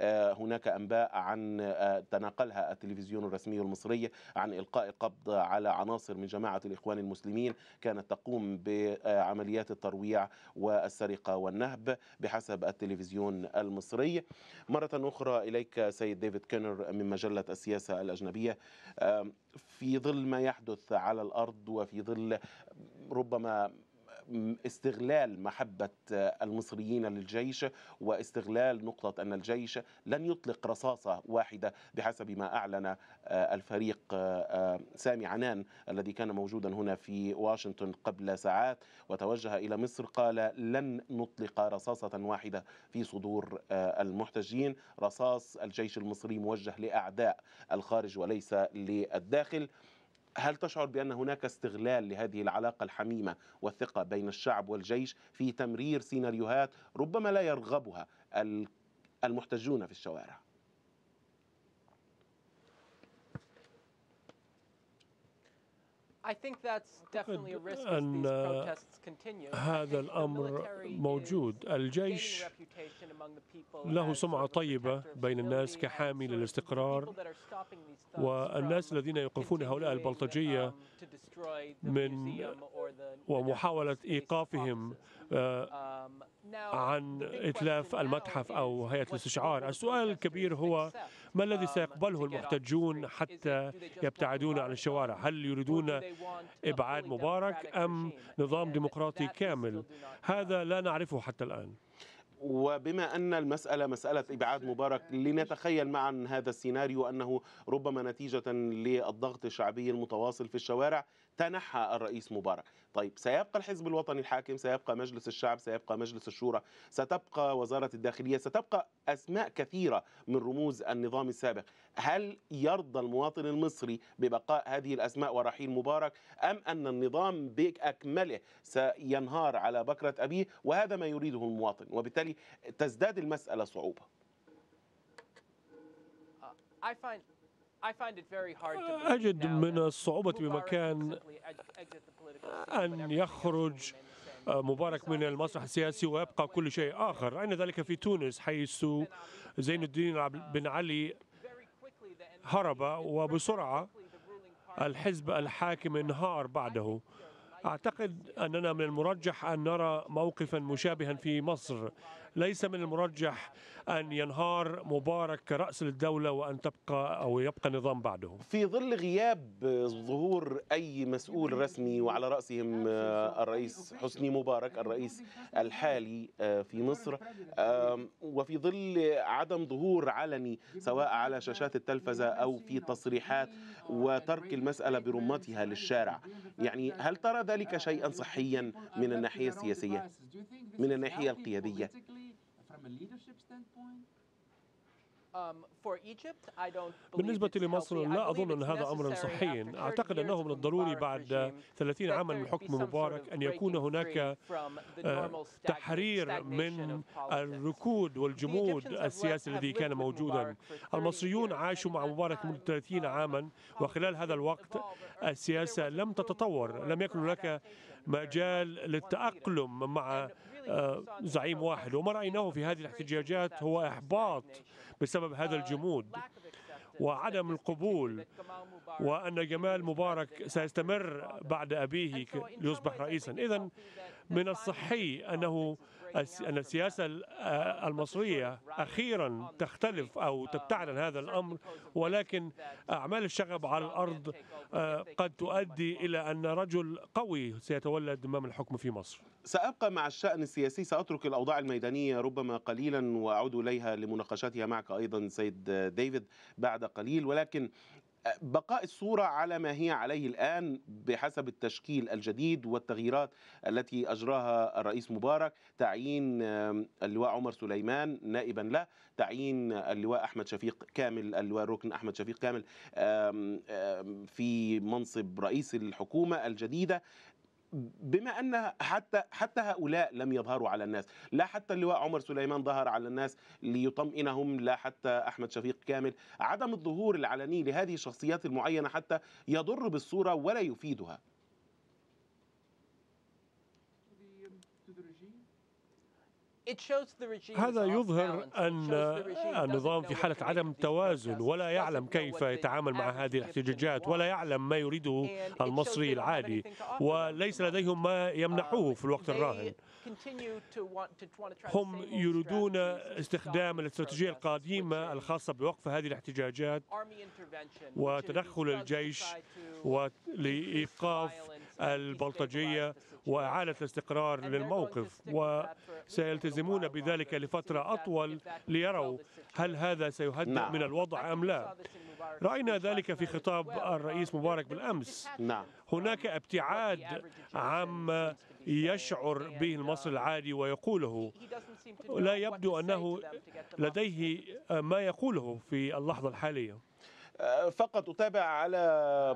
آه، هناك أنباء عن آه، تناقلها التلفزيون الرسمي المصري عن إلقاء القبض على عناصر من جماعة الإخوان المسلمين كانت تقوم بعمليات الترويع والسرقة والنهب بحسب التلفزيون المصري مرة أخرى إليك سيد ديفيد كينر من مجلة السياسة الأجنبية في ظل ما يحدث على الأرض وفي ظل ربما استغلال محبة آه، المصريين للجيش واستغلال نقطة أن الجيش لن يطلق رصاصة واحدة بحسب ما أعلن آه، الفريق آه، سامي عنان الذي كان موجودا هنا في واشنطن قبل ساعات وتوجه إلى مصر قال لن نطلق رصاصة واحدة في صدور المحتجين رصاص الجيش المصري موجه لأعداء الخارج وليس للداخل هل تشعر بأن هناك استغلال لهذه العلاقة الحميمة والثقة بين الشعب والجيش في تمرير سيناريوهات ربما لا يرغبها المحتجون في الشوارع؟ أن هذا الأمر موجود الجيش له سمعة طيبة بين الناس كحامي للاستقرار والناس الذين يوقفون هؤلاء البلطجية um, من ومحاولة إيقافهم عن إتلاف المتحف أو هيئة الاستشعار السؤال الكبير هو ما الذي um, سيقبله المحتجون حتى يبتعدون عن الشوارع هل يريدون إبعاد مبارك أم نظام ديمقراطي كامل هذا لا نعرفه حتى الآن وبما أن المسألة مسألة إبعاد مبارك لنتخيل معا هذا السيناريو أنه ربما نتيجة للضغط الشعبي المتواصل في الشوارع تنحى الرئيس مبارك طيب سيبقى الحزب الوطني الحاكم سيبقى مجلس الشعب سيبقى مجلس الشورى ستبقى وزارة الداخلية ستبقى أسماء كثيرة من رموز النظام السابق هل يرضى المواطن المصري ببقاء هذه الأسماء ورحيل مبارك أم أن النظام بأكمله سينهار على بكرة أبيه وهذا ما يريده المواطن وبالتالي تزداد المسألة صعوبة I find أجد من الصعوبة بمكان أن يخرج آه، مبارك من المسرح السياسي ويبقى كل شيء آخر رأينا ذلك في تونس حيث زين الدين آه، بن علي هرب وبسرعة الحزب الحاكم انهار بعده أعتقد أننا من المرجح أن نرى موقفا مشابها في مصر ليس من المرجح أن ينهار مبارك كرأس للدولة وأن تبقى أو يبقى نظام بعده في ظل غياب ظهور أي مسؤول رسمي وعلى رأسهم آه، الرئيس حسني مبارك الرئيس الحالي آه، في مصر وفي ظل عدم ظهور علني سواء على شاشات التلفزة أو في تصريحات وترك المسألة برمتها للشارع يعني هل ترى ذلك شيئا صحيا من الناحية السياسية من الناحية القيادية from a leadership standpoint? Um, بالنسبة لمصر لا أظن أن هذا أمرا صحيا أعتقد أنه من الضروري بعد 30 عاما من حكم مبارك أن يكون هناك آه، تحرير من الركود والجمود السياسي الذي كان موجودا المصريون عاشوا مع مبارك منذ 30 عاما وخلال هذا الوقت السياسة لم تتطور لم يكن هناك مجال للتأقلم مع زعيم واحد وما رأيناه في هذه الاحتجاجات هو إحباط بسبب هذا الجمود وعدم القبول وأن جمال مبارك سيستمر بعد أبيه ليصبح رئيسا إذا من الصحي أنه أن السياسة آه، المصرية أخيرا um, تختلف أو تعلن هذا الأمر ولكن أعمال الشغب على الأرض آه، قد تؤدي إلى أن رجل قوي سيتولى دمام الحكم في مصر سأبقى مع الشأن السياسي سأترك الأوضاع الميدانية ربما قليلا وأعود إليها لمناقشتها معك أيضا سيد ديفيد بعد قليل ولكن بقاء الصورة على ما هي عليه الآن بحسب التشكيل الجديد والتغييرات التي أجراها الرئيس مبارك تعيين اللواء عمر سليمان نائبا له تعيين اللواء أحمد شفيق كامل اللواء الركن أحمد شفيق كامل في منصب رئيس الحكومة الجديدة بما ان حتى حتى هؤلاء لم يظهروا على الناس، لا حتى اللواء عمر سليمان ظهر على الناس ليطمئنهم، لا حتى احمد شفيق كامل، عدم الظهور العلني لهذه الشخصيات المعينه حتى يضر بالصوره ولا يفيدها. هذا يظهر أن آه، النظام في حالة عدم توازن ولا يعلم كيف يتعامل مع هذه الاحتجاجات ولا يعلم ما يريده المصري العادي وليس لديهم ما يمنحوه um, في الوقت الراهن هم يريدون استخدام الاستراتيجية القديمة الخاصة بوقف هذه الاحتجاجات وتدخل الجيش ولإيقاف البلطجية وإعادة الاستقرار للموقف وسيلتزمون بذلك لفترة أطول ليروا هل هذا سيهدئ نعم. من الوضع أم لا رأينا ذلك في خطاب الرئيس مبارك بالأمس نعم. هناك ابتعاد عما يشعر به المصري العادي ويقوله لا يبدو أنه لديه ما يقوله في اللحظة الحالية فقط أتابع على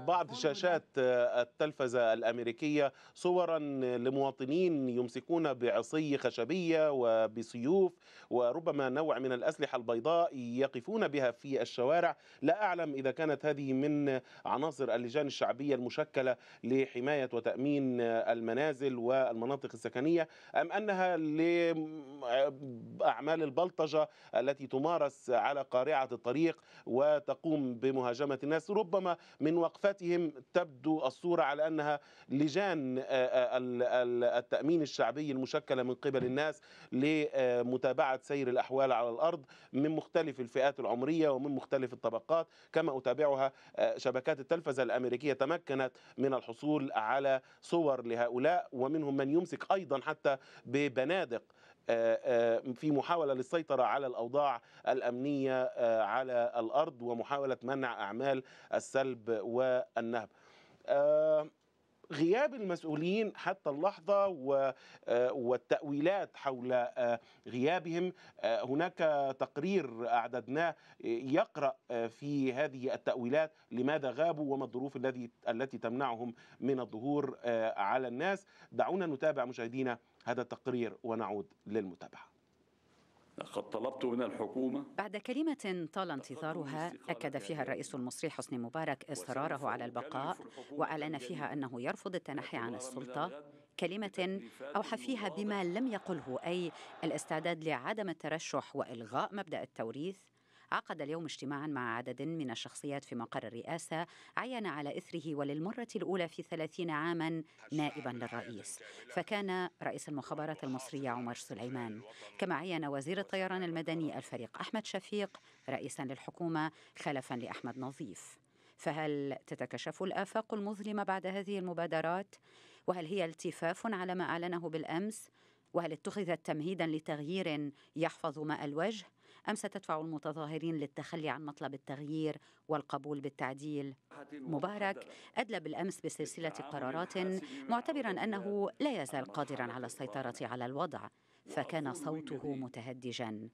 بعض شاشات التلفزة الأمريكية صورا لمواطنين يمسكون بعصي خشبية وبسيوف وربما نوع من الأسلحة البيضاء يقفون بها في الشوارع لا أعلم إذا كانت هذه من عناصر اللجان الشعبية المشكلة لحماية وتأمين المنازل والمناطق السكنية أم أنها لأعمال البلطجة التي تمارس على قارعة الطريق وتقوم بما لمهاجمة الناس ربما من وقفتهم تبدو الصورة على أنها لجان آه، آه، التأمين الشعبي المشكلة من قبل الناس لمتابعة سير الأحوال على الأرض من مختلف الفئات العمرية ومن مختلف الطبقات كما أتابعها آه، شبكات التلفزة الأمريكية تمكنت من الحصول على صور لهؤلاء ومنهم من يمسك أيضا حتى ببنادق آه، آه، في محاولة للسيطرة على الأوضاع الأمنية آه، على الأرض ومحاولة منع أعمال السلب والنهب غياب المسؤولين حتى اللحظة آه، والتأويلات حول آه، غيابهم آه، هناك تقرير أعددناه يقرأ في هذه التأويلات لماذا غابوا وما الظروف الذي التي تمنعهم من الظهور على الناس دعونا نتابع مشاهدينا هذا التقرير ونعود للمتابعه لقد طلبت من الحكومة بعد كلمة طال انتظارها أكد فيها الرئيس المصري حسني مبارك إصراره على البقاء وأعلن فيها أنه يرفض التنحي عن السلطة كلمة أوحى فيها بما لم يقله أي الاستعداد لعدم الترشح وإلغاء مبدأ التوريث عقد اليوم اجتماعا مع عدد من الشخصيات في مقر الرئاسة عين على إثره وللمرة الأولى في ثلاثين عاما نائبا للرئيس فكان رئيس المخابرات المصرية عمر سليمان كما عين وزير الطيران المدني الفريق أحمد شفيق رئيسا للحكومة خلفا لأحمد نظيف فهل تتكشف الآفاق المظلمة بعد هذه المبادرات؟ وهل هي التفاف على ما أعلنه بالأمس؟ وهل اتخذت تمهيدا لتغيير يحفظ ماء الوجه؟ أم ستدفع المتظاهرين للتخلي عن مطلب التغيير والقبول بالتعديل مبارك أدلى بالأمس بسلسلة قرارات معتبرا أنه لا يزال قادرا على السيطرة على الوضع فكان صوته متهدجا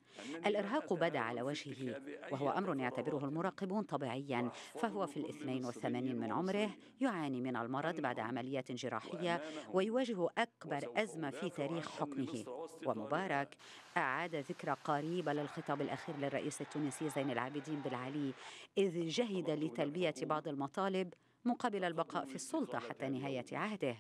الإرهاق بدا على وجهه وهو أمر يعتبره المراقبون طبيعيا فهو في الاثنين والثمانين من عمره يعاني من المرض بعد عمليات جراحية ويواجه أكبر أزمة في تاريخ حكمه ومبارك أعاد ذكرى قريبة للخطاب الأخير للرئيس التونسي زين العابدين بالعلي إذ جهد لتلبية بعض المطالب مقابل البقاء في السلطة حتى نهاية عهده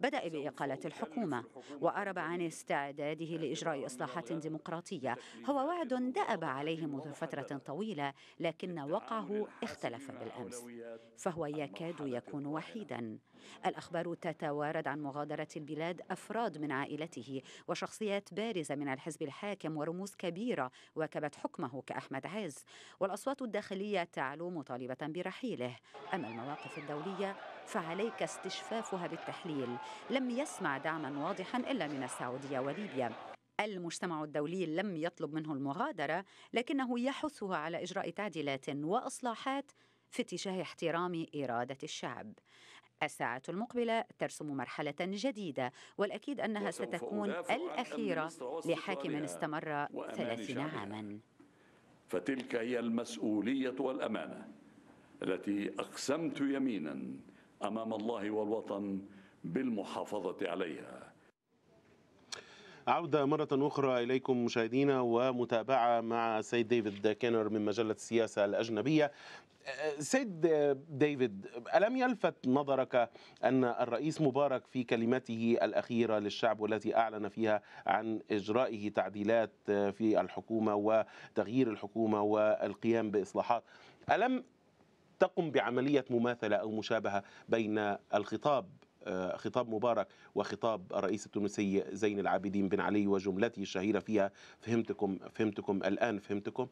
بدأ بإقالة الحكومة وأرب عن استعداده لإجراء إصلاحات ديمقراطية هو وعد دأب عليه منذ فترة طويلة لكن وقعه اختلف بالأمس فهو يكاد يكون وحيدا الأخبار تتوارد عن مغادرة البلاد أفراد من عائلته وشخصيات بارزة من الحزب الحاكم ورموز كبيرة واكبت حكمه كأحمد عز والأصوات الداخلية تعلو مطالبة برحيله أما المواقف الدولية فعليك استشفافها بالتحليل لم يسمع دعما واضحا إلا من السعودية وليبيا المجتمع الدولي لم يطلب منه المغادرة لكنه يحثها على إجراء تعديلات وإصلاحات في اتجاه احترام إرادة الشعب الساعة المقبلة ترسم مرحلة جديدة والأكيد أنها ستكون الأخيرة لحاكم استمر ثلاثين عاما فتلك هي المسؤولية والأمانة التي أقسمت يمينا امام الله والوطن بالمحافظه عليها عودة مرة أخرى إليكم مشاهدينا ومتابعة مع السيد ديفيد كينر من مجلة السياسة الأجنبية سيد ديفيد ألم يلفت نظرك أن الرئيس مبارك في كلمته الأخيرة للشعب والتي أعلن فيها عن إجرائه تعديلات في الحكومة وتغيير الحكومة والقيام بإصلاحات ألم تقم بعملية مماثلة أو مشابهة بين الخطاب آه، خطاب مبارك وخطاب الرئيس التونسي زين العابدين بن علي وجملته الشهيرة فيها فهمتكم فهمتكم الآن فهمتكم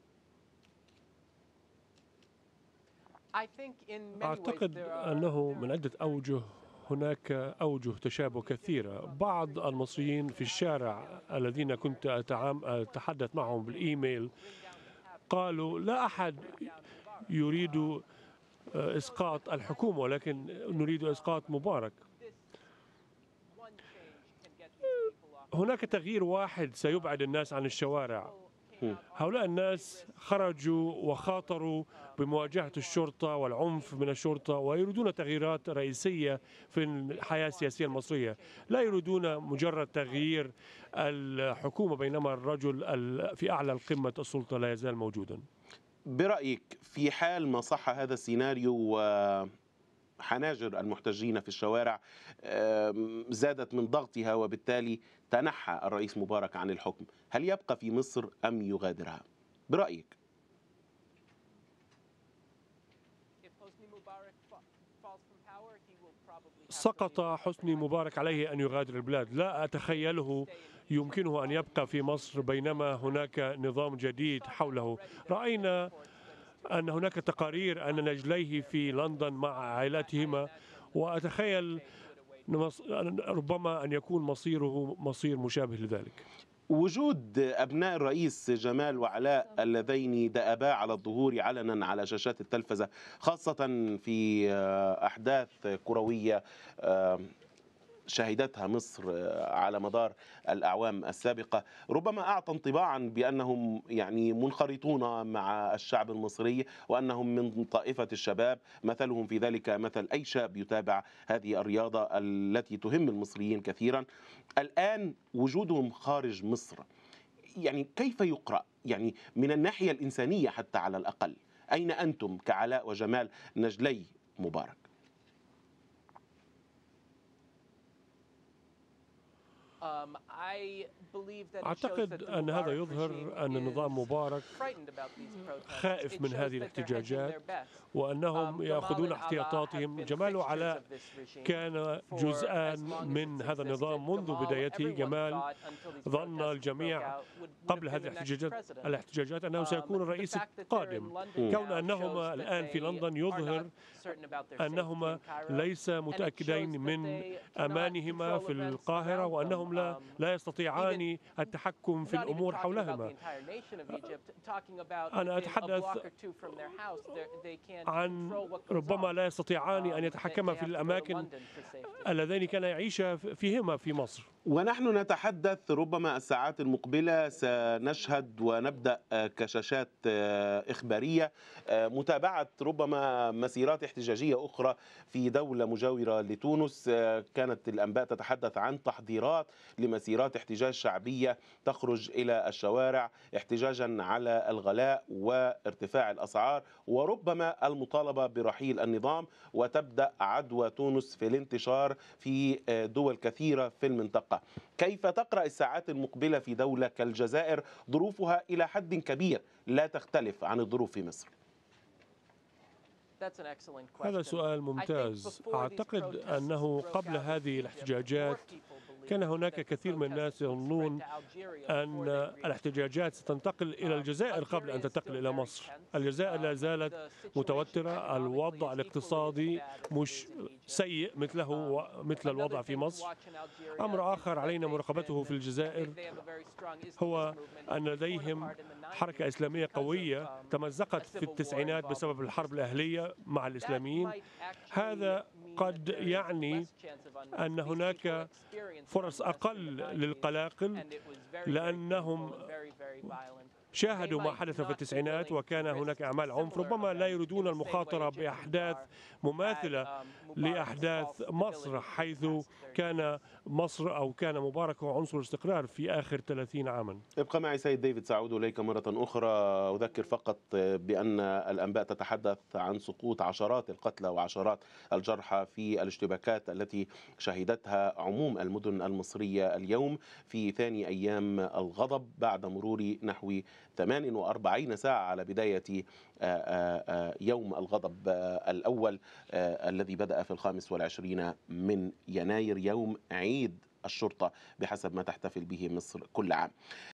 أعتقد أنه من عدة أوجه هناك أوجه تشابه كثيرة بعض المصريين في الشارع الذين كنت أتحدث معهم بالإيميل قالوا لا أحد يريد آه، إسقاط الحكومة ولكن نريد إسقاط مبارك هناك تغيير واحد سيبعد الناس عن الشوارع هؤلاء الناس خرجوا وخاطروا بمواجهة الشرطة والعنف من الشرطة ويريدون تغييرات رئيسية في الحياة السياسية المصرية لا يريدون مجرد تغيير الحكومة بينما الرجل في أعلى القمة السلطة لا يزال موجودا برأيك في حال ما صح هذا السيناريو وحناجر المحتجين في الشوارع زادت من ضغطها وبالتالي تنحى الرئيس مبارك عن الحكم هل يبقى في مصر أم يغادرها برأيك سقط حسني مبارك عليه أن يغادر البلاد لا أتخيله يمكنه أن يبقى في مصر بينما هناك نظام جديد حوله رأينا أن هناك تقارير أن نجليه في لندن مع عائلتهما وأتخيل ربما أن يكون مصيره مصير مشابه لذلك وجود أبناء الرئيس جمال وعلاء نعم. اللذين دأبا على الظهور علنا على شاشات التلفزة خاصة في آه، أحداث كروية شهدتها مصر آه، على مدار الاعوام السابقه ربما اعطى انطباعا بانهم يعني منخرطون مع الشعب المصري وانهم من طائفه الشباب مثلهم في ذلك مثل اي شاب يتابع هذه الرياضه التي تهم المصريين كثيرا الان وجودهم خارج مصر يعني كيف يقرا يعني من الناحيه الانسانيه حتى على الاقل اين انتم كعلاء وجمال نجلي مبارك Um, أعتقد أن هذا يظهر أن النظام مبارك خائف من هذه الاحتجاجات وأنهم um, يأخذون احتياطاتهم جمال وعلاء كان جزءان من هذا النظام منذ بدايته جمال ظن الجميع قبل هذه الاحتجاجات الاحتجاجات أنه um, سيكون الرئيس القادم كون أنهما الآن في لندن يظهر أنهما ليس متأكدين من أمانهما في القاهرة وأنهم الدولة لا um, يستطيعان التحكم في الأمور حولهما أنا أتحدث عن ربما لا يستطيعان أن um, يتحكم في الأماكن اللذين كان يعيش فيهما في مصر ونحن نتحدث ربما الساعات المقبله سنشهد ونبدا آه، كشاشات آه، اخباريه آه، متابعه ربما مسيرات احتجاجيه اخرى في دوله مجاوره لتونس كانت الانباء تتحدث عن تحضيرات لمسيرات احتجاج شعبيه تخرج الى الشوارع احتجاجا على الغلاء وارتفاع الاسعار وربما المطالبه برحيل النظام وتبدا عدوى تونس في الانتشار في دول كثيره في المنطقه كيف تقرأ الساعات المقبلة في دولة كالجزائر ظروفها إلى حد كبير لا تختلف عن الظروف في مصر هذا سؤال ممتاز أعتقد أنه قبل هذه الاحتجاجات كان هناك كثير من الناس يظنون أن الاحتجاجات ستنتقل إلى الجزائر قبل أن تنتقل إلى مصر الجزائر لا زالت متوترة الوضع الاقتصادي مش سيء مثله مثل الوضع في مصر أمر آخر علينا مراقبته في الجزائر هو أن لديهم حركة إسلامية قوية تمزقت في التسعينات بسبب الحرب الأهلية مع الإسلاميين هذا قد يعني أن هناك فرص أقل للقلاقل لأنهم شاهدوا ما حدث في التسعينات وكان هناك أعمال عنف ربما لا يريدون المخاطرة بأحداث um, مماثلة um, لأحداث مصر حيث كان مصر أو كان مبارك هو عنصر استقرار في آخر 30 عاما ابقى معي سيد ديفيد سأعود إليك مرة أخرى أذكر فقط بأن الأنباء تتحدث عن سقوط عشرات القتلى وعشرات الجرحى في الاشتباكات التي شهدتها عموم المدن المصرية اليوم في ثاني أيام الغضب بعد مرور نحو 48 ساعة على بداية آه، آه، آه، يوم الغضب الأول الذي بدأ في الخامس والعشرين من يناير يوم عيد الشرطة بحسب ما تحتفل به مصر كل عام